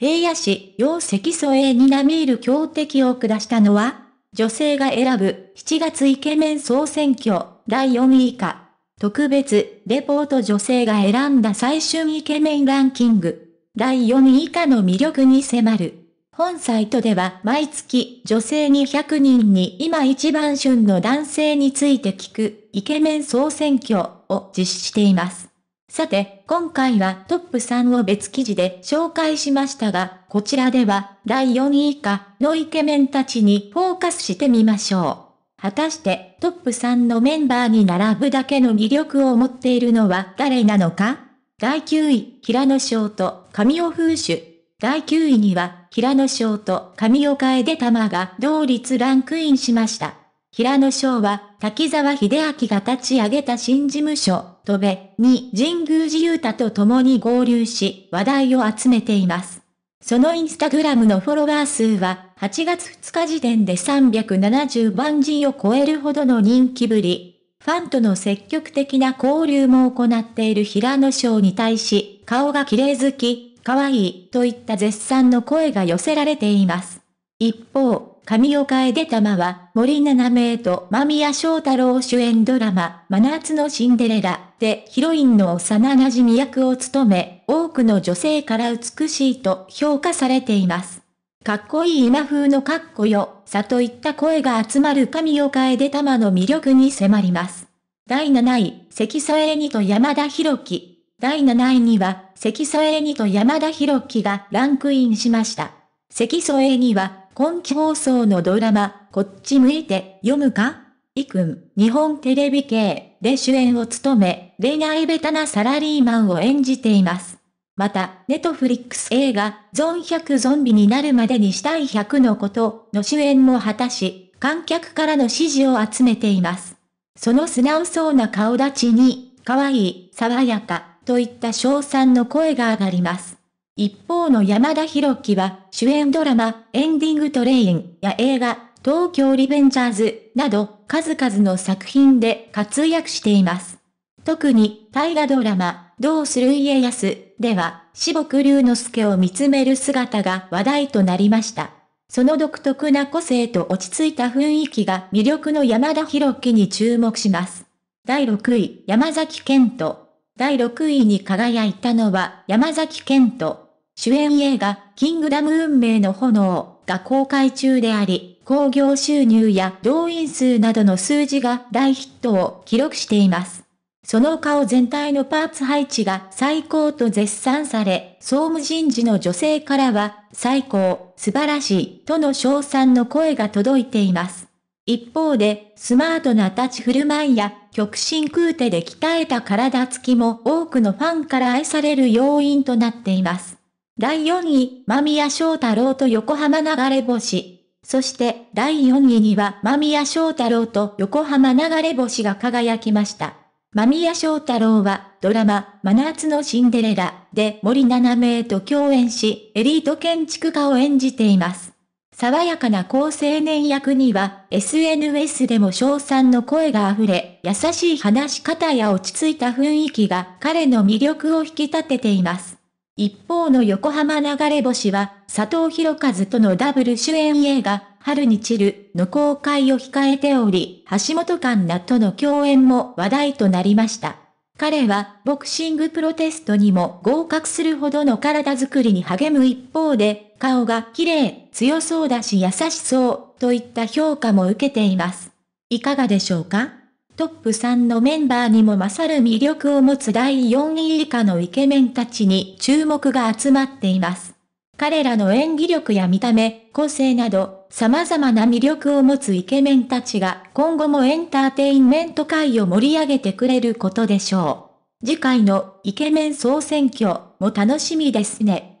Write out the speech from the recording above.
平野市陽石蘇英に並みいる強敵を下したのは、女性が選ぶ7月イケメン総選挙第4位以下。特別レポート女性が選んだ最春イケメンランキング第4位以下の魅力に迫る。本サイトでは毎月女性200人に今一番旬の男性について聞くイケメン総選挙を実施しています。さて、今回はトップ3を別記事で紹介しましたが、こちらでは第4位以下のイケメンたちにフォーカスしてみましょう。果たしてトップ3のメンバーに並ぶだけの魅力を持っているのは誰なのか第9位、平野翔と神尾風主。第9位には、平野翔と神尾で玉が同率ランクインしました。平野翔は、滝沢秀明が立ち上げた新事務所、戸部に神宮寺勇太と共に合流し、話題を集めています。そのインスタグラムのフォロワー数は、8月2日時点で370万人を超えるほどの人気ぶり。ファンとの積極的な交流も行っている平野翔に対し、顔が綺麗好き、可愛いといった絶賛の声が寄せられています。一方、神岡へ出たまは、森七名と間宮祥太郎主演ドラマ、真夏のシンデレラでヒロインの幼馴染役を務め、多くの女性から美しいと評価されています。かっこいい今風のかっこよ、さといった声が集まる神岡江出玉の魅力に迫ります。第7位、関沢恵にと山田博樹。第7位には、関沢恵にと山田博樹がランクインしました。関沢恵には、今期放送のドラマ、こっち向いて読むかいくん、日本テレビ系で主演を務め、恋愛ベタなサラリーマンを演じています。また、ネットフリックス映画、ゾン100ゾンビになるまでにしたい100のことの主演も果たし、観客からの支持を集めています。その素直そうな顔立ちに、可愛い、爽やか、といった賞賛の声が上がります。一方の山田博樹は、主演ドラマ、エンディングトレインや映画、東京リベンジャーズなど、数々の作品で活躍しています。特に、大河ドラマ、どうする家康では、至木龍之介を見つめる姿が話題となりました。その独特な個性と落ち着いた雰囲気が魅力の山田博樹に注目します。第6位、山崎健人。第6位に輝いたのは山崎健人。主演映画、キングダム運命の炎が公開中であり、興行収入や動員数などの数字が大ヒットを記録しています。その顔全体のパーツ配置が最高と絶賛され、総務人事の女性からは、最高、素晴らしい、との称賛の声が届いています。一方で、スマートな立ち振る舞いや、極真空手で鍛えた体つきも多くのファンから愛される要因となっています。第4位、間宮祥太郎と横浜流れ星。そして、第4位には間宮祥太郎と横浜流れ星が輝きました。間宮祥太郎は、ドラマ、真夏のシンデレラで森七名と共演し、エリート建築家を演じています。爽やかな高青年役には、SNS でも賞賛の声が溢れ、優しい話し方や落ち着いた雰囲気が彼の魅力を引き立てています。一方の横浜流れ星は、佐藤博和とのダブル主演映画、春に散るの公開を控えており、橋本環奈との共演も話題となりました。彼はボクシングプロテストにも合格するほどの体づくりに励む一方で、顔が綺麗、強そうだし優しそう、といった評価も受けています。いかがでしょうかトップ3のメンバーにも勝る魅力を持つ第4位以下のイケメンたちに注目が集まっています。彼らの演技力や見た目、個性など、様々な魅力を持つイケメンたちが今後もエンターテインメント界を盛り上げてくれることでしょう。次回のイケメン総選挙も楽しみですね。